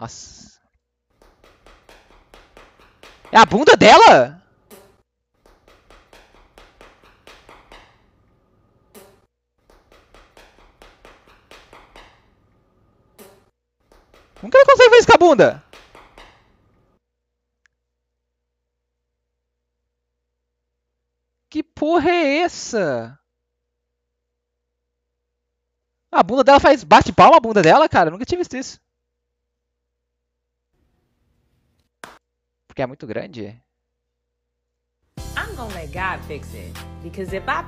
Nossa. É a bunda dela? Como que ela consegue fazer isso com a bunda? Que porra é essa? A bunda dela faz bate-palma a bunda dela, cara. Eu nunca tinha visto isso. Porque é muito grande? I'm gonna let God fix it. Because if I